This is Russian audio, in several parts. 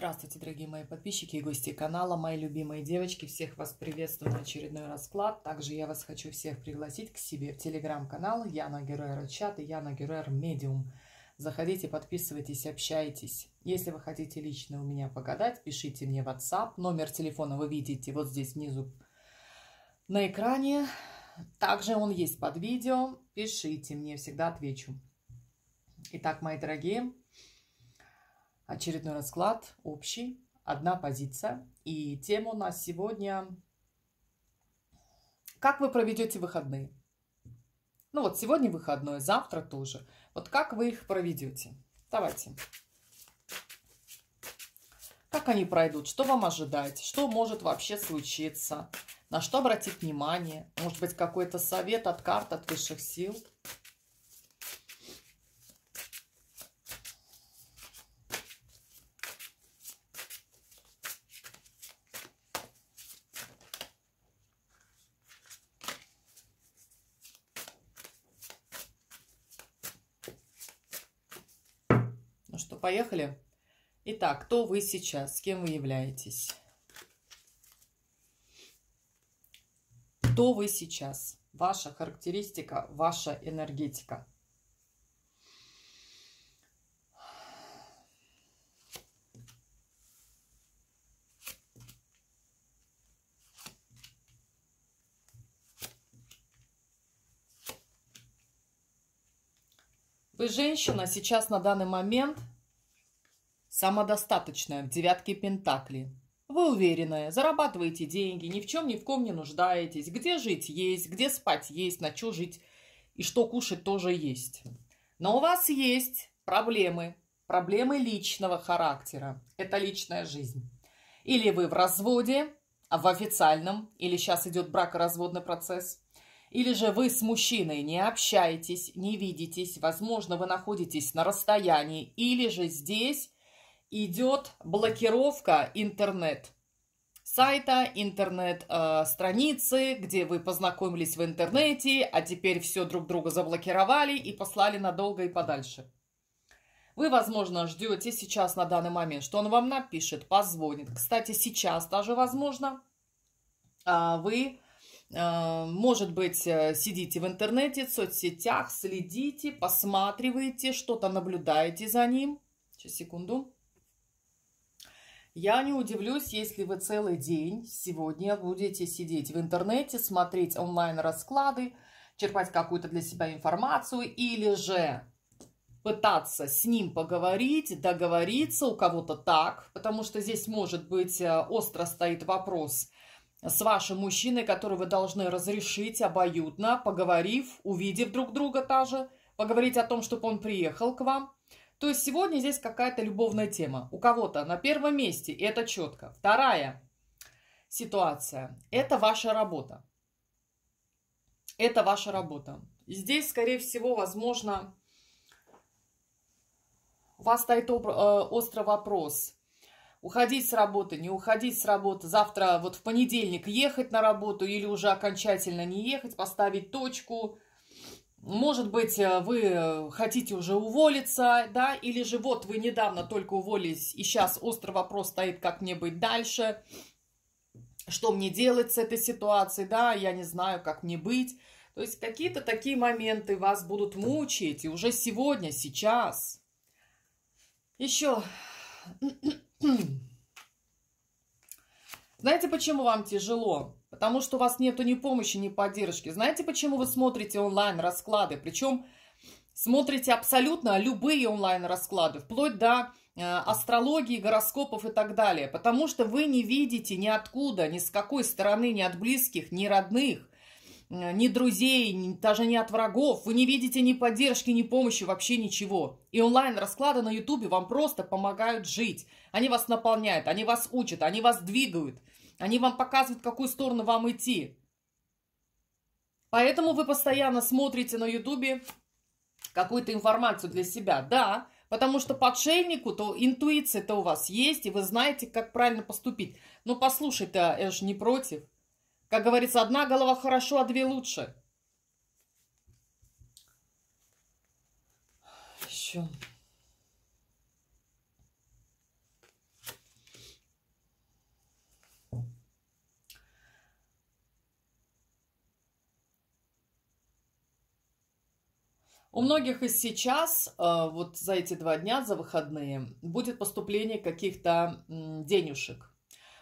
Здравствуйте, дорогие мои подписчики и гости канала, мои любимые девочки. Всех вас приветствую на очередной расклад. Также я вас хочу всех пригласить к себе в телеграм-канал Яна Героер Чат и Яна Героер Медиум. Заходите, подписывайтесь, общайтесь. Если вы хотите лично у меня погадать, пишите мне в WhatsApp. Номер телефона вы видите вот здесь внизу на экране. Также он есть под видео. Пишите мне, всегда отвечу. Итак, мои дорогие, Очередной расклад общий, одна позиция. И тема у нас сегодня «Как вы проведете выходные?» Ну вот сегодня выходной, завтра тоже. Вот как вы их проведете? Давайте. Как они пройдут? Что вам ожидать? Что может вообще случиться? На что обратить внимание? Может быть, какой-то совет от карт, от высших сил? поехали. Итак, кто вы сейчас, с кем вы являетесь? Кто вы сейчас? Ваша характеристика, ваша энергетика. Вы женщина сейчас на данный момент – самодостаточная в девятке Пентакли. Вы уверенная, зарабатываете деньги, ни в чем ни в ком не нуждаетесь. Где жить есть, где спать есть, на что жить и что кушать тоже есть. Но у вас есть проблемы, проблемы личного характера. Это личная жизнь. Или вы в разводе, а в официальном, или сейчас идет бракоразводный процесс. Или же вы с мужчиной не общаетесь, не видитесь, возможно, вы находитесь на расстоянии, или же здесь идет блокировка интернет сайта, интернет-страницы, э, где вы познакомились в интернете, а теперь все друг друга заблокировали и послали надолго и подальше. Вы, возможно, ждете сейчас на данный момент, что он вам напишет, позвонит. Кстати, сейчас даже, возможно, а, вы, э, может быть, э, сидите в интернете, в соцсетях, следите, посматриваете, что-то наблюдаете за ним. Сейчас, секунду. Я не удивлюсь, если вы целый день сегодня будете сидеть в интернете, смотреть онлайн-расклады, черпать какую-то для себя информацию или же пытаться с ним поговорить, договориться у кого-то так, потому что здесь, может быть, э, остро стоит вопрос с вашим мужчиной, который вы должны разрешить обоюдно, поговорив, увидев друг друга тоже, поговорить о том, чтобы он приехал к вам – то есть сегодня здесь какая-то любовная тема. У кого-то на первом месте, и это четко. Вторая ситуация – это ваша работа. Это ваша работа. Здесь, скорее всего, возможно, у вас стоит э, острый вопрос – уходить с работы, не уходить с работы, завтра вот в понедельник ехать на работу или уже окончательно не ехать, поставить точку, может быть, э, вы э, хотите уже уволиться, да, или же вот вы недавно только уволились, и сейчас острый вопрос стоит, как мне быть дальше, что мне делать с этой ситуацией, да, я не знаю, как мне быть. То есть какие-то такие моменты вас будут мучить, и уже сегодня, сейчас. Еще. Знаете, почему вам тяжело? Потому что у вас нету ни помощи, ни поддержки. Знаете, почему вы смотрите онлайн-расклады? Причем смотрите абсолютно любые онлайн-расклады, вплоть до э, астрологии, гороскопов и так далее. Потому что вы не видите ниоткуда, ни с какой стороны, ни от близких, ни родных, э, ни друзей, ни, даже не от врагов. Вы не видите ни поддержки, ни помощи, вообще ничего. И онлайн-расклады на ютубе вам просто помогают жить. Они вас наполняют, они вас учат, они вас двигают – они вам показывают, в какую сторону вам идти. Поэтому вы постоянно смотрите на Ютубе какую-то информацию для себя. Да, потому что подшейнику, то интуиция-то у вас есть, и вы знаете, как правильно поступить. Но послушай-то, я Эш, не против. Как говорится, одна голова хорошо, а две лучше. Еще... У многих из сейчас, э, вот за эти два дня, за выходные, будет поступление каких-то денежек.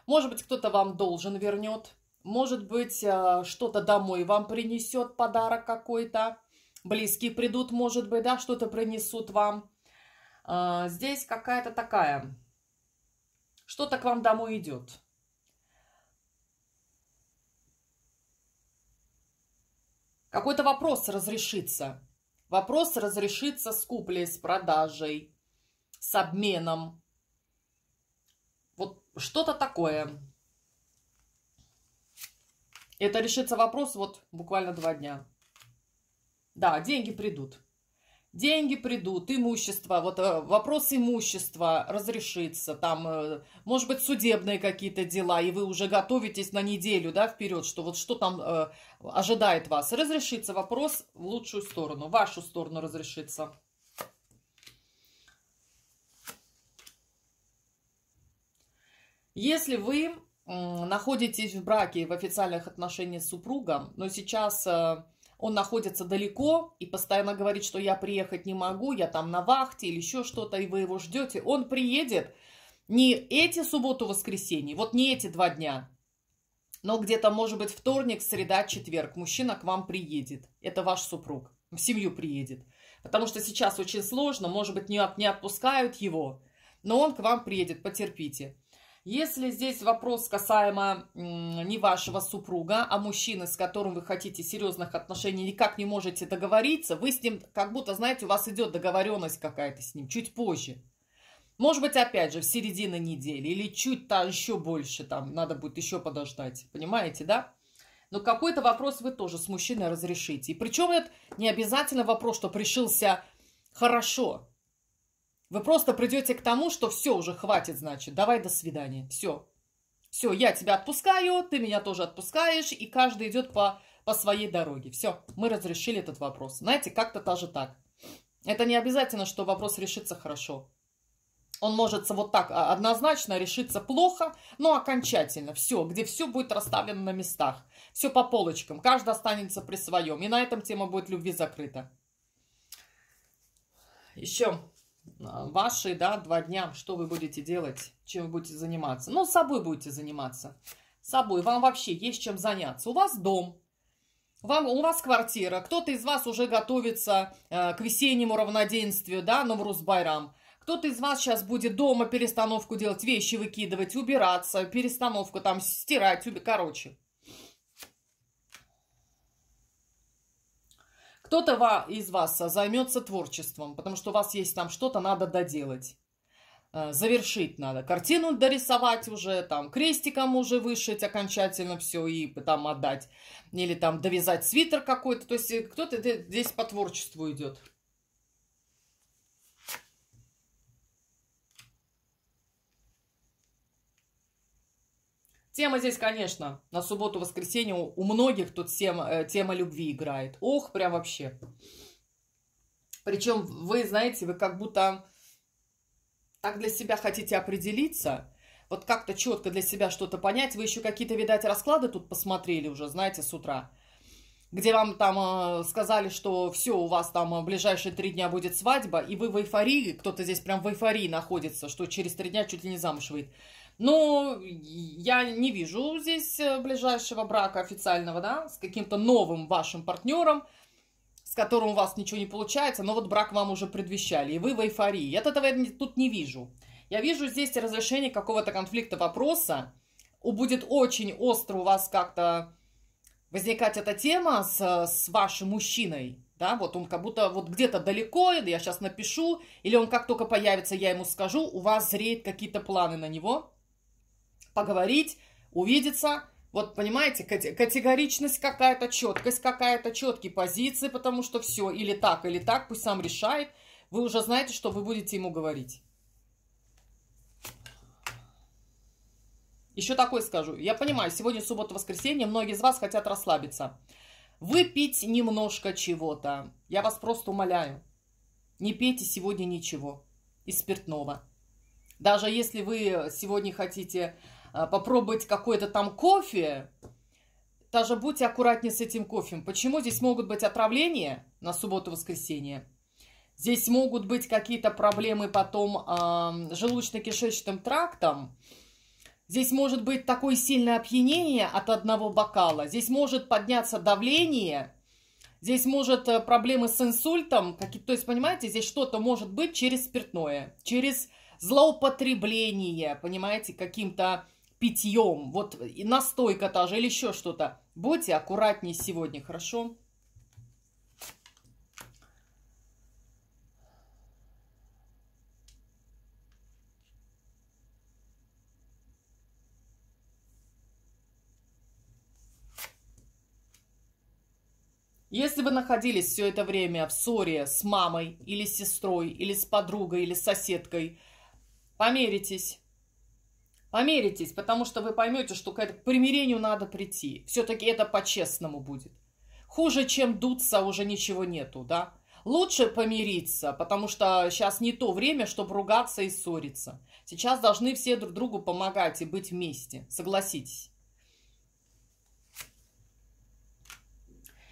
Может быть, кто-то вам должен вернет, может быть, э, что-то домой вам принесет, подарок какой-то. Близкие придут, может быть, да, что-то принесут вам. Э, здесь какая-то такая, что-то к вам домой идет. Какой-то вопрос разрешится. Вопрос разрешится с куплей, с продажей, с обменом. Вот что-то такое. Это решится вопрос вот буквально два дня. Да, деньги придут деньги придут, имущество, вот э, вопрос имущества разрешится, там, э, может быть, судебные какие-то дела, и вы уже готовитесь на неделю, да, вперед, что вот что там э, ожидает вас. Разрешится вопрос в лучшую сторону, в вашу сторону разрешится. Если вы находитесь в браке в официальных отношениях с супругом, но сейчас э, он находится далеко и постоянно говорит, что я приехать не могу, я там на вахте или еще что-то, и вы его ждете, он приедет не эти субботу-воскресенье, вот не эти два дня, но где-то, может быть, вторник, среда, четверг мужчина к вам приедет. Это ваш супруг, в семью приедет. Потому что сейчас очень сложно, может быть, не, не отпускают его, но он к вам приедет, потерпите. Если здесь вопрос касаемо не вашего супруга, а мужчины, с которым вы хотите серьезных отношений, никак не можете договориться, вы с ним, как будто, знаете, у вас идет договоренность какая-то с ним чуть позже. Может быть, опять же, в середине недели или чуть-то еще больше, там надо будет еще подождать, понимаете, да? Но какой-то вопрос вы тоже с мужчиной разрешите. И причем это не обязательно вопрос, что пришился хорошо, вы просто придете к тому, что все уже хватит, значит, давай до свидания, все. Все, я тебя отпускаю, ты меня тоже отпускаешь, и каждый идет по, по своей дороге. Все, мы разрешили этот вопрос. Знаете, как-то даже так. Это не обязательно, что вопрос решится хорошо. Он может вот так а, однозначно решиться плохо, но окончательно. Все, где все будет расставлено на местах. Все по полочкам. Каждый останется при своем. И на этом тема будет любви закрыта. Еще ваши, да, два дня, что вы будете делать, чем вы будете заниматься. Ну, собой будете заниматься. собой. Вам вообще есть чем заняться. У вас дом, вам, у вас квартира, кто-то из вас уже готовится э, к весеннему равноденствию, да, Новрус-Байрам. Ну, кто-то из вас сейчас будет дома перестановку делать, вещи выкидывать, убираться, перестановку там стирать, уб... короче. Кто-то из вас а, займется творчеством, потому что у вас есть там что-то надо доделать. Э, завершить надо. Картину дорисовать уже, там, крестиком уже вышить окончательно все и там отдать. Или там довязать свитер какой-то. То есть э, кто-то э, здесь по творчеству идет. Тема здесь, конечно, на субботу-воскресенье у многих тут тема, э, тема любви играет. Ох, прям вообще. Причем вы, знаете, вы как будто так для себя хотите определиться, вот как-то четко для себя что-то понять. Вы еще какие-то, видать, расклады тут посмотрели уже, знаете, с утра где вам там э, сказали, что все, у вас там в э, ближайшие три дня будет свадьба, и вы в эйфории, кто-то здесь прям в эйфории находится, что через три дня чуть ли не замуж выйдет. Но ну, я не вижу здесь э, ближайшего брака официального, да, с каким-то новым вашим партнером, с которым у вас ничего не получается, но вот брак вам уже предвещали, и вы в эйфории. Я этого тут не вижу. Я вижу здесь разрешение какого-то конфликта вопроса. У Будет очень остро у вас как-то возникать эта тема с, э, с вашим мужчиной, да, вот он как будто вот где-то далеко, я сейчас напишу, или он как только появится, я ему скажу, у вас зреют какие-то планы на него поговорить, увидеться. Вот понимаете, категоричность какая-то, четкость какая-то, четкие позиции, потому что все или так, или так, пусть сам решает. Вы уже знаете, что вы будете ему говорить. Еще такое скажу. Я понимаю, сегодня суббота-воскресенье, многие из вас хотят расслабиться. Выпить немножко чего-то. Я вас просто умоляю. Не пейте сегодня ничего из спиртного. Даже если вы сегодня хотите Э, попробовать какой-то там кофе, даже будьте аккуратнее с этим кофе. Почему здесь могут быть отравления на субботу-воскресенье? Здесь могут быть какие-то проблемы потом э, желудочно-кишечным трактом. Здесь может быть такое сильное опьянение от одного бокала. Здесь может подняться давление. Здесь может э, проблемы с инсультом. то есть, понимаете, здесь что-то может быть через спиртное, через злоупотребление, понимаете, каким-то питьем, вот и настойка та же или еще что-то. Будьте аккуратнее сегодня, хорошо? Если вы находились все это время в ссоре с мамой или с сестрой, или с подругой, или с соседкой, померитесь. Померитесь, потому что вы поймете, что к этому примирению надо прийти. Все-таки это по-честному будет. Хуже, чем дуться, уже ничего нету, да? Лучше помириться, потому что сейчас не то время, чтобы ругаться и ссориться. Сейчас должны все друг другу помогать и быть вместе. Согласитесь.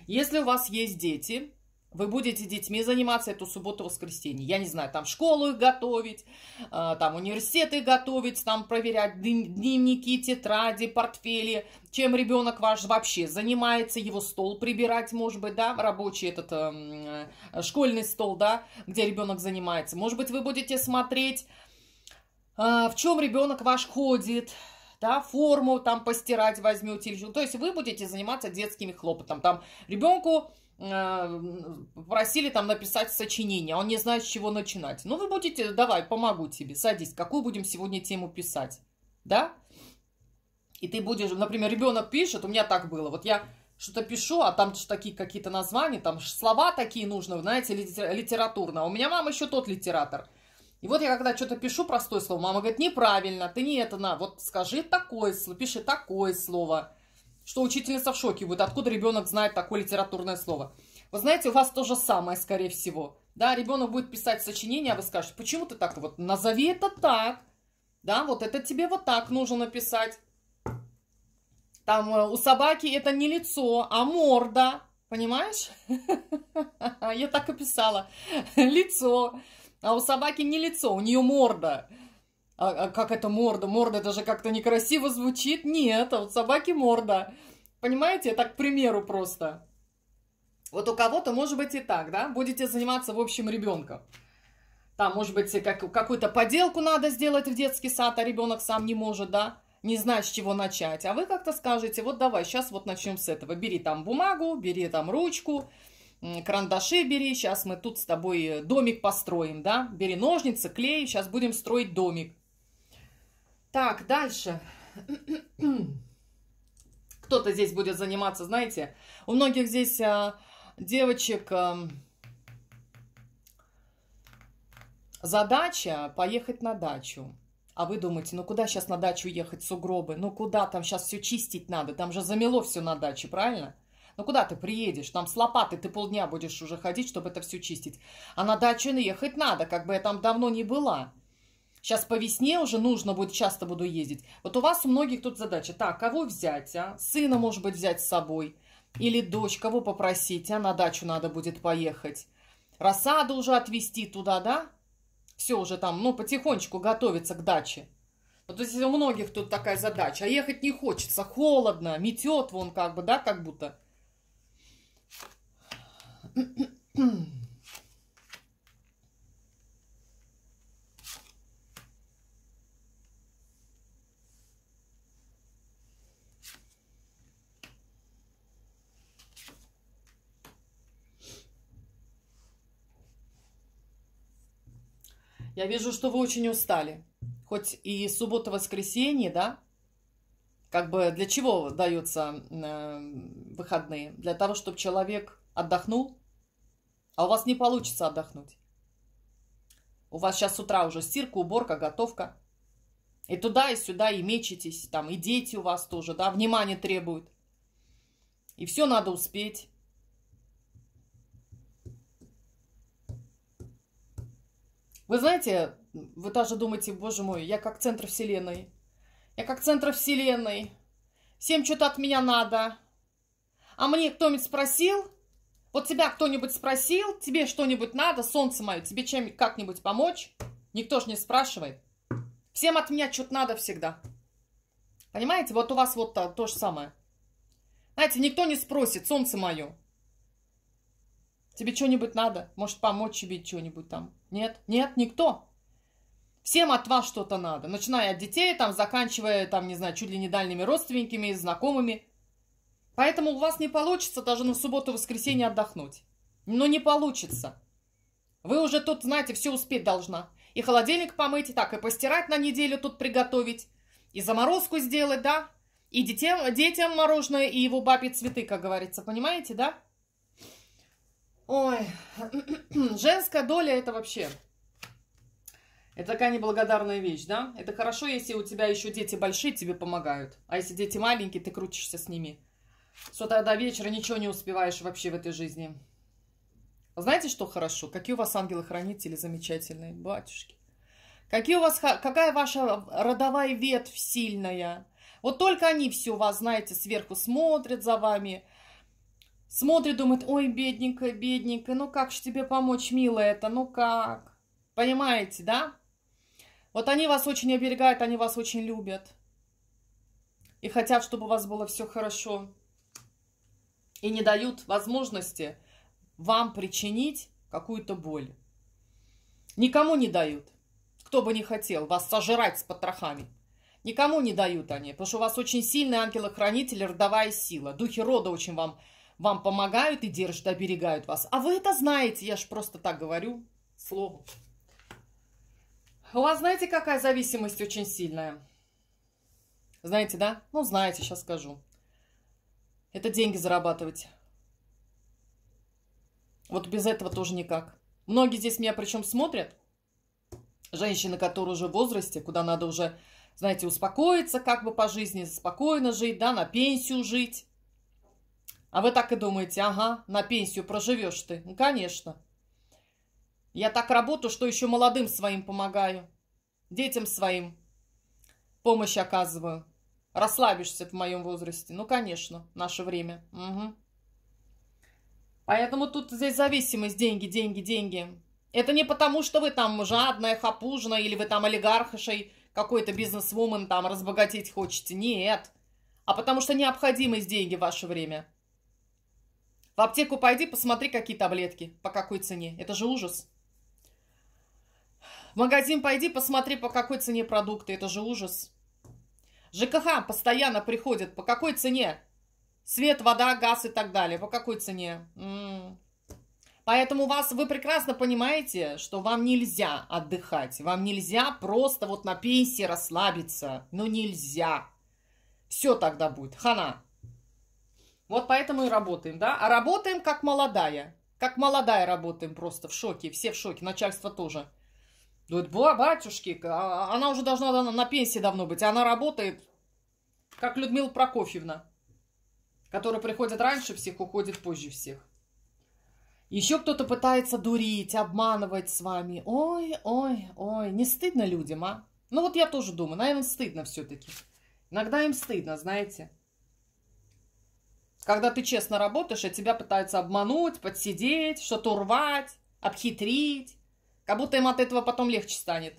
Если у вас есть дети, вы будете детьми заниматься эту субботу-воскресенье. Я не знаю, там школу их готовить, а, там университеты готовить, там проверять дневники, тетради, портфели, чем ребенок ваш вообще занимается, его стол прибирать, может быть, да, рабочий этот эм, э, школьный стол, да, где ребенок занимается. Может быть, вы будете смотреть, э, в чем ребенок ваш ходит, да, форму там постирать возьмете. То есть вы будете заниматься детскими хлопотом. Там ребенку просили там написать сочинение, он не знает, с чего начинать. Ну, вы будете, давай, помогу тебе, садись, какую будем сегодня тему писать, да? И ты будешь, например, ребенок пишет, у меня так было, вот я что-то пишу, а там такие какие-то названия, там слова такие нужны, знаете, литературно. А у меня мама еще тот литератор. И вот я когда что-то пишу простое слово, мама говорит, неправильно, ты не это на, вот скажи такое слово, пиши такое слово что учительница в шоке будет, откуда ребенок знает такое литературное слово. Вы знаете, у вас то же самое, скорее всего. Да, ребенок будет писать сочинение, а вы скажете, почему ты так вот, назови это так. Да, вот это тебе вот так нужно написать. Там э, у собаки это не лицо, а морда. Понимаешь? Я так и писала. Лицо. А у собаки не лицо, у нее морда. А, а как это морда? Морда, это же как-то некрасиво звучит. Нет, а вот собаки морда. Понимаете, так к примеру просто. Вот у кого-то, может быть, и так, да? Будете заниматься, в общем, ребенком. Там, может быть, как, какую-то поделку надо сделать в детский сад, а ребенок сам не может, да? Не знает, с чего начать. А вы как-то скажете, вот давай, сейчас вот начнем с этого. Бери там бумагу, бери там ручку, карандаши бери, сейчас мы тут с тобой э, домик построим, да? Бери ножницы, клей, сейчас будем строить домик. Так, дальше. Кто-то здесь будет заниматься, знаете, у многих здесь а, девочек а, задача поехать на дачу. А вы думаете, ну куда сейчас на дачу ехать, сугробы? Ну куда, там сейчас все чистить надо, там же замело все на даче, правильно? Ну куда ты приедешь? Там с лопатой ты полдня будешь уже ходить, чтобы это все чистить. А на дачу ехать надо, как бы я там давно не была. Сейчас по весне уже нужно будет, часто буду ездить. Вот у вас у многих тут задача. Так, кого взять, а? Сына, может быть, взять с собой. Или дочь, кого попросить, а? На дачу надо будет поехать. Рассаду уже отвезти туда, да? Все уже там, ну, потихонечку готовиться к даче. Вот есть у многих тут такая задача. А ехать не хочется, холодно, метет вон как бы, да, как будто. Я вижу, что вы очень устали. Хоть и суббота-воскресенье, да? Как бы для чего даются э, выходные? Для того, чтобы человек отдохнул? А у вас не получится отдохнуть. У вас сейчас с утра уже стирка, уборка, готовка. И туда, и сюда, и мечетесь. Там и дети у вас тоже, да, внимание требуют. И все надо успеть. Вы знаете, вы даже думаете, боже мой, я как центр вселенной. Я как центр вселенной. Всем что-то от меня надо. А мне кто-нибудь спросил? Вот тебя кто-нибудь спросил? Тебе что-нибудь надо? Солнце мое, тебе чем как-нибудь помочь? Никто же не спрашивает. Всем от меня что-то надо всегда. Понимаете, вот у вас вот то, то же самое. Знаете, никто не спросит, солнце мое. Тебе что-нибудь надо? Может, помочь тебе что-нибудь там? Нет? Нет? Никто? Всем от вас что-то надо. Начиная от детей, там, заканчивая, там, не знаю, чуть ли не дальними родственниками, знакомыми. Поэтому у вас не получится даже на субботу-воскресенье отдохнуть. Но не получится. Вы уже тут, знаете, все успеть должна. И холодильник помыть, и так, и постирать на неделю тут приготовить, и заморозку сделать, да? И детям, детям мороженое, и его бабе цветы, как говорится, понимаете, да? Ой, женская доля это вообще... Это такая неблагодарная вещь, да? Это хорошо, если у тебя еще дети большие, тебе помогают. А если дети маленькие, ты крутишься с ними. что тогда до вечера ничего не успеваешь вообще в этой жизни. Знаете, что хорошо? Какие у вас ангелы-хранители замечательные, батюшки. Какие у вас, какая ваша родовая ветвь сильная. Вот только они все вас, знаете, сверху смотрят за вами – Смотрит, думает, ой, бедненькая, бедненькая, ну как же тебе помочь, милая это, ну как? Понимаете, да? Вот они вас очень оберегают, они вас очень любят. И хотят, чтобы у вас было все хорошо. И не дают возможности вам причинить какую-то боль. Никому не дают, кто бы не хотел вас сожрать с потрохами. Никому не дают они, потому что у вас очень сильный ангел хранители родовая сила. Духи рода очень вам вам помогают и держат, оберегают вас. А вы это знаете, я же просто так говорю, слово. У вас знаете, какая зависимость очень сильная? Знаете, да? Ну, знаете, сейчас скажу. Это деньги зарабатывать. Вот без этого тоже никак. Многие здесь меня причем смотрят. Женщины, которые уже в возрасте, куда надо уже, знаете, успокоиться как бы по жизни, спокойно жить, да, на пенсию жить. А вы так и думаете, ага, на пенсию проживешь ты. Ну, конечно. Я так работаю, что еще молодым своим помогаю. Детям своим помощь оказываю. Расслабишься в моем возрасте. Ну, конечно, наше время. Угу. Поэтому тут здесь зависимость. Деньги, деньги, деньги. Это не потому, что вы там жадная, хапужная, или вы там олигархошей, какой-то бизнесвумен там разбогатеть хочете. Нет. А потому что необходимость деньги в ваше время. В аптеку пойди, посмотри, какие таблетки, по какой цене. Это же ужас. В магазин пойди, посмотри, по какой цене продукты. Это же ужас. ЖКХ постоянно приходит. По какой цене? Свет, вода, газ и так далее. По какой цене? М -м -м. Поэтому вас, вы прекрасно понимаете, что вам нельзя отдыхать. Вам нельзя просто вот на пенсии расслабиться. Но ну, нельзя. Все тогда будет. Хана. Вот поэтому и работаем, да? А работаем как молодая. Как молодая работаем просто в шоке. Все в шоке, начальство тоже. Говорит, батюшки, а, а, она уже должна на пенсии давно быть, а она работает, как Людмила Прокофьевна, которая приходит раньше всех, уходит позже всех. Еще кто-то пытается дурить, обманывать с вами. Ой, ой, ой, не стыдно людям, а? Ну вот я тоже думаю, наверное, стыдно все-таки. Иногда им стыдно, знаете. Когда ты честно работаешь, а тебя пытаются обмануть, подсидеть, что-то урвать, обхитрить. Как будто им от этого потом легче станет.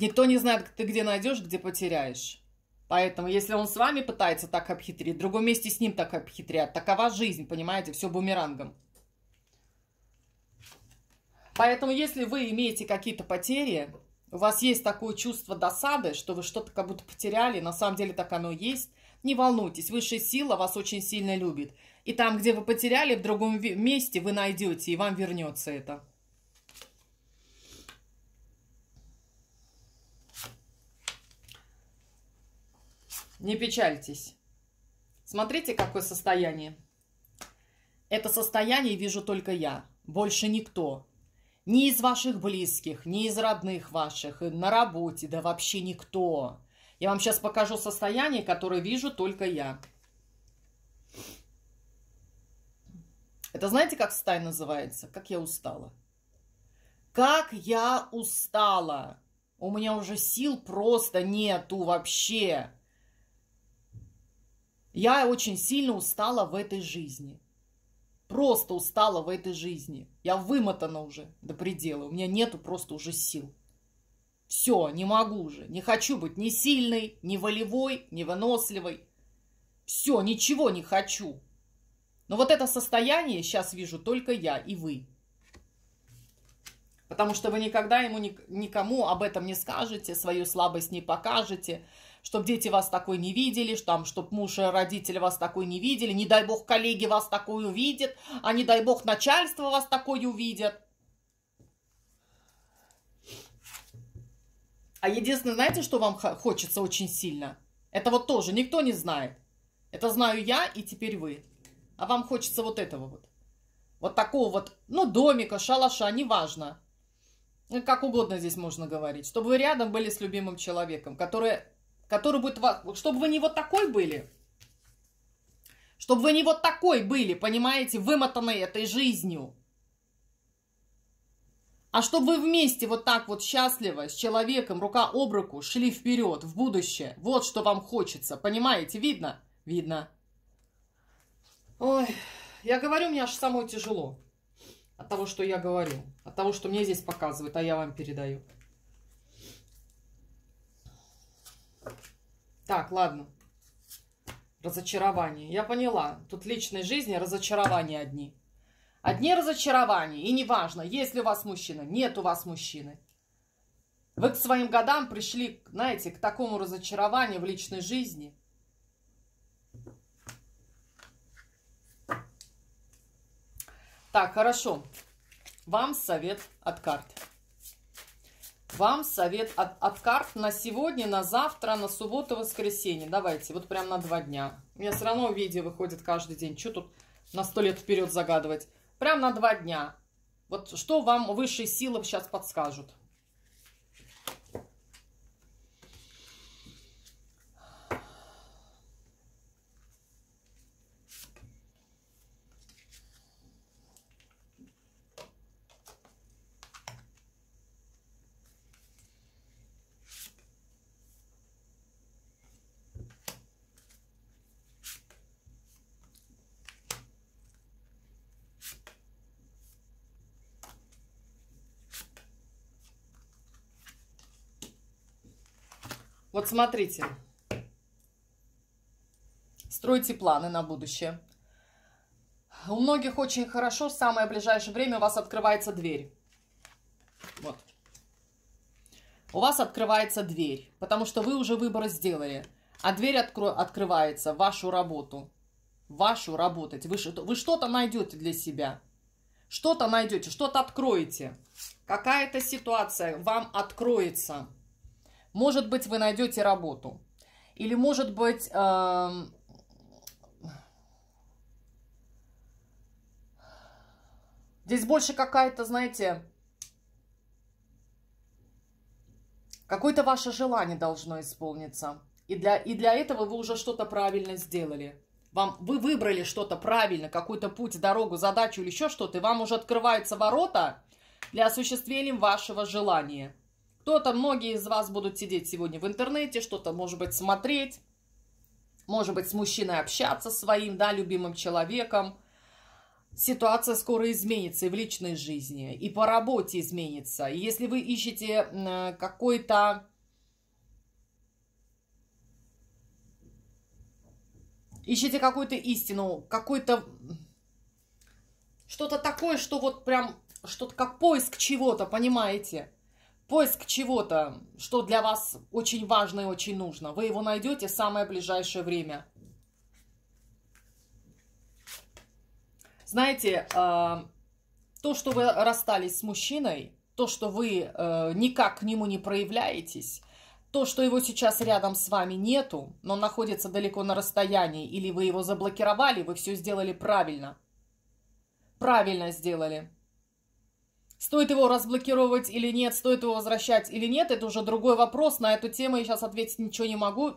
Никто не знает, ты где найдешь, где потеряешь. Поэтому, если он с вами пытается так обхитрить, в другом месте с ним так обхитрят. Такова жизнь, понимаете, все бумерангом. Поэтому, если вы имеете какие-то потери, у вас есть такое чувство досады, что вы что-то как будто потеряли, на самом деле так оно и есть, не волнуйтесь, высшая сила вас очень сильно любит. И там, где вы потеряли, в другом месте вы найдете, и вам вернется это. Не печальтесь. Смотрите, какое состояние. Это состояние вижу только я, больше никто. Ни из ваших близких, ни из родных ваших, на работе, да вообще никто. Я вам сейчас покажу состояние, которое вижу только я. Это знаете, как стай называется? Как я устала. Как я устала. У меня уже сил просто нету вообще. Я очень сильно устала в этой жизни. Просто устала в этой жизни. Я вымотана уже до предела. У меня нету просто уже сил. Все, не могу же, не хочу быть ни сильной, ни волевой, ни выносливой. Все, ничего не хочу. Но вот это состояние сейчас вижу только я и вы. Потому что вы никогда ему никому об этом не скажете, свою слабость не покажете, чтобы дети вас такой не видели, что там, чтобы муж и родители вас такой не видели, не дай бог коллеги вас такой увидят, а не дай бог начальство вас такой увидят. А единственное, знаете, что вам хочется очень сильно? Это вот тоже никто не знает. Это знаю я и теперь вы. А вам хочется вот этого вот. Вот такого вот, ну, домика, шалаша, неважно. Ну, как угодно здесь можно говорить. Чтобы вы рядом были с любимым человеком, который, который будет вас... Чтобы вы не вот такой были. Чтобы вы не вот такой были, понимаете, вымотанной этой жизнью. А чтобы вы вместе вот так вот счастливо, с человеком, рука об руку, шли вперед, в будущее. Вот что вам хочется. Понимаете? Видно? Видно. Ой, я говорю, мне аж самое тяжело. От того, что я говорю. От того, что мне здесь показывают, а я вам передаю. Так, ладно. Разочарование. Я поняла. Тут личной жизни разочарования одни. Одни разочарования. И неважно, есть ли у вас мужчина, нет у вас мужчины. Вы к своим годам пришли, знаете, к такому разочарованию в личной жизни. Так, хорошо. Вам совет от карт. Вам совет от, от карт на сегодня, на завтра, на субботу, воскресенье. Давайте, вот прям на два дня. У меня все равно видео выходит каждый день. Что тут на сто лет вперед загадывать? прям на два дня. Вот что вам высшие силы сейчас подскажут. Вот смотрите. Стройте планы на будущее. У многих очень хорошо, в самое ближайшее время у вас открывается дверь. Вот. У вас открывается дверь, потому что вы уже выбор сделали. А дверь откро открывается в вашу работу. Вашу работать. Вы, вы что-то найдете для себя. Что-то найдете, что-то откроете. Какая-то ситуация вам откроется. Может быть, вы найдете работу. Или, может быть, эм, здесь больше какая-то, знаете, какое-то ваше желание должно исполниться. И для, и для этого вы уже что-то правильно сделали. Вам, вы выбрали что-то правильно, какой-то путь, дорогу, задачу или еще что-то, и вам уже открываются ворота для осуществления вашего желания. Кто-то, многие из вас будут сидеть сегодня в интернете, что-то, может быть, смотреть, может быть, с мужчиной общаться своим, да, любимым человеком. Ситуация скоро изменится и в личной жизни, и по работе изменится. И если вы ищете какой-то ищете какую-то истину, какой-то что-то такое, что вот прям что-то как поиск чего-то, понимаете? поиск чего-то, что для вас очень важно и очень нужно. Вы его найдете в самое ближайшее время. Знаете, э, то, что вы расстались с мужчиной, то, что вы э, никак к нему не проявляетесь, то, что его сейчас рядом с вами нету, но находится далеко на расстоянии, или вы его заблокировали, вы все сделали правильно. Правильно сделали. Стоит его разблокировать или нет, стоит его возвращать или нет, это уже другой вопрос. На эту тему я сейчас ответить ничего не могу.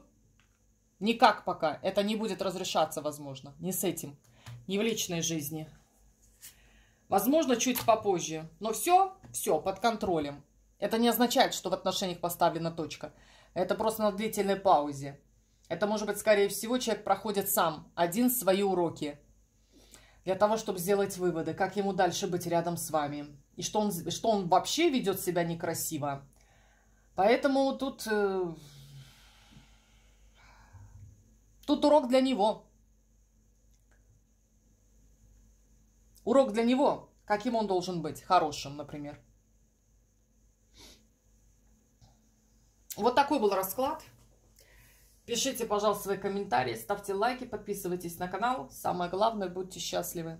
Никак пока. Это не будет разрешаться, возможно. Не с этим. Не в личной жизни. Возможно, чуть попозже. Но все, все, под контролем. Это не означает, что в отношениях поставлена точка. Это просто на длительной паузе. Это может быть, скорее всего, человек проходит сам, один свои уроки. Для того, чтобы сделать выводы, как ему дальше быть рядом с вами и что он, что он вообще ведет себя некрасиво. Поэтому тут... Э, тут урок для него. Урок для него, каким он должен быть, хорошим, например. Вот такой был расклад. Пишите, пожалуйста, свои комментарии, ставьте лайки, подписывайтесь на канал. Самое главное, будьте счастливы.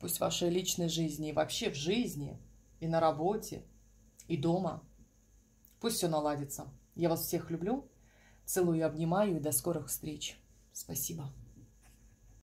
Пусть в вашей личной жизни и вообще в жизни, и на работе, и дома. Пусть все наладится. Я вас всех люблю, целую и обнимаю, и до скорых встреч. Спасибо.